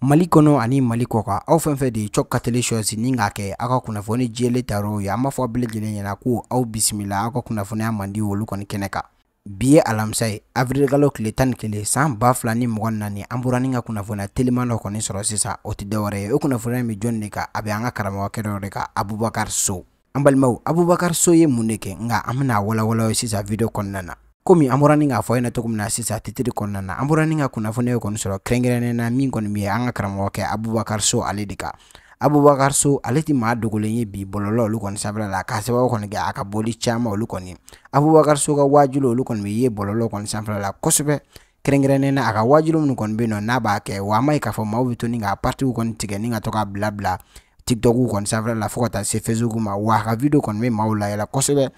mali kɔnɔ ani mali kɔ ka aw fɛn fɛn de ye cɔk ka tele sɔsi ni k'a kɛ aw ka kunnafoni jɛlen tar'o ye an b'a fɔ a lajɛlen ɲɛna ko aw bisimila aw ka kunnafoniya mandi olu kɔni kɛnɛ ka bi ye alamisa ye avirilikalo tile tan ni kelen san ba fila ni mɔgɔ naani an bɔra ni ka kunnafoniya teliman dɔ kɔni sɔrɔ sisan o tɛ dɔwɛrɛ ye o kunnafoniya min jɔnni de ka a bɛ an ka karamɔgɔkɛ dɔ de kan abubakari so an balimaw abubakar so ye mun de kɛ nka an bena a walawala sisan video kɔnɔna na komi an bɔra ni k'a fɔ ɲɛna cogo min na sisan titiri kɔnɔna na an bɔra ni ka kunnafoniya kɔni sɔrɔ kɛrɛnkɛrɛnnen min kɔni bɛ an ka karamɔgɔ kɛ abubakar so ale de kan abubakar so ale tɛ maa dogolen ye bi bɔlɔlɔ olu kɔni sanfɛla la k'a sababu kɔni kɛ a ka boli caman olu kɔni abubakar so ka waajulu olu kɔni bɛ ye bɔlɔlɔ kɔni sanfɛla la kosɛbɛ kɛrɛnkɛrɛnnen na a ka waajulu minnu kɔni bɛ yen nɔ n'a b'a kɛ wa an b'a ye k'a fɔ maaw bɛ to ni k'a partiw kɔni tigɛ ni ka to k'a bila bila tikitɔku kɔni sanfɛla la fo ka taa se facebook ma wa a ka video kɔni bɛ maaw layɛlɛ kosɛbɛ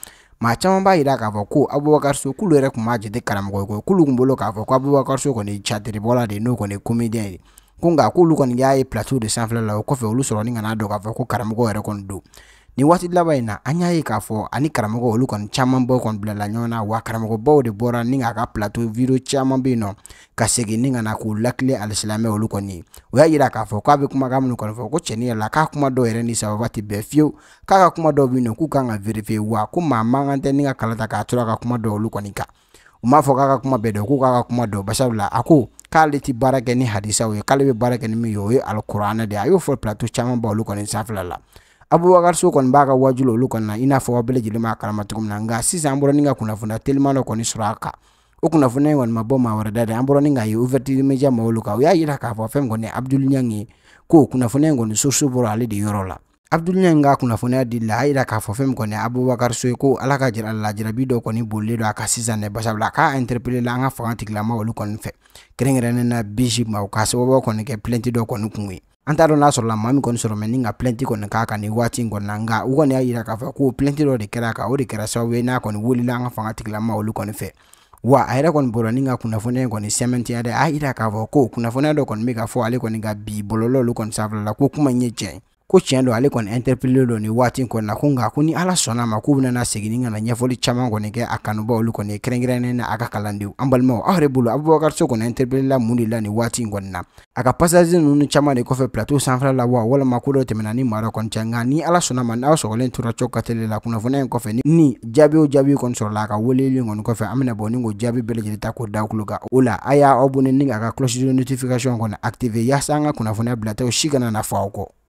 maa caman b'a yira k'a fɔ ko abubakar so k'olu yɛrɛ tun b'a jate karamɔgɔ ye koyi k'olu tun bolo k'a fɔ ko abubakar so kɔni catiribɔla de n'o kɔni ye komediyɛn ye ko nka k'olu kɔni y'a ye plateau de sanfɛla la o kɔfɛ olu sɔrɔnin kan'a dɔn k'a fɔ ko karamɔgɔ yɛrɛ kɔni don ni wati laban in na an kafo ani karamogo olu kɔni caman kon bila lanyona wa na wa karamɔgɔbaw de bora ninga ka plateau video caman bino ka segi ni na k'u lakile alisilamɛ olu kɔni ni wa y'a yira kafo k'a bɛ kuma kan minnu kon fo ko cheni la k'a kuma do ere ni sababa ti bɛn k'a ka kuma do bino k'u kan wa kuma manga man ninga ni ka kala ta k'a tora ka kuma do olu ka uma fo k'a ka kuma be do k'u k'a ka kuma do basabula a aku k'ale ti barake ni hadisa we k'ale be barake ni min de ayu fo platu fɔ plateau caman ba olu la abubakar so kɔni b'a ka wajulo olu kɔni na i n'a fɔ aw bɛɛ lajɛlen b'a kalama cogo min na nka sisan an bɔra ni ka kunnafoniya teliman dɔ kɔni sɔrɔ a kan o kunnafoniya in kɔni ma bɔ maa wɛrɛ da dɛ an bɔra ni k'a ye ouverture media ma olu kan u y'a yira k'a fɔ fɛn kɔni ye abudulu ɲangi ye ko kunnafoniya in kɔni soso bɔra ale de yɔrɔ la abdulɲa nga ka kunnafoniya di la a yira k'a fɔ fɛn min kɔni abubakar soye ko ala ka jira lajarabi dɔ kɔni bolilen don a ka sisan nɛ basabula k'a interpelela an ka fanga tigilama olu kɔni fɛ kɛrɛnkɛrɛnnen na bisi ma o ka sababu kɔni kɛ plɛnti dɔ kɔni kun ye an t'a dɔn n'a sɔrɔla maa min kɔni sɔrɔ mɛ ni ka plɛnti kɔni k'a kan nin waati in nga na nka u kɔni y'a yira k'a fɔ ko plɛnti dɔ de kɛra ka o de kɛra sababu ye n'a kɔni welila an ka fanga tigilama olu kɔni fɛ wa a yɛrɛ kɔni bɔra ni ka kunnafoniya kɔni sɛmɛntiya dɛ a yira k'a fɔ ko kunnafoniya dɔ kɔni bɛ ka fɔ ale kɔni ka bi bɔlɔlɔ olu kɔni sanfɛla la ko kuma in ye ko tiɲɛ don ale kɔni interpellé don nin waati in kɔni na ko nka ko ni ala sɔnna a ma k'u bɛna na segin ka na ɲɛfɔli caman kɔni kɛ a kanubaw olu kɔni kɛrɛnkɛrɛnnen na a ka kalandenw an balimaw aw yɛrɛ bolo abubakar so kɔni interpellé la mun de la nin waati in kɔni na a ka passage ninnu caman de kɔfɛ plateau sanfɛla la wa walama ko dɔ tɛmɛna ni maa dɔ kɔni cɛ nka ni ala sɔnna ma n'aw sɔgɔlen tora cɔ ka tele la kunnafoniya in kɔfɛ ni jaabi o jaabi kɔni sɔrɔla a ka weleli kɔni kɔfɛ an bɛna bɔ ni k'o jaabi bɛɛ lajɛlen ta k'o da kulo kan o la a y'a aw bonnen ni a ka cloche de notification kɔni activer yaasa an ka kunnafoniya bilataw si kana na fɔ aw kɔ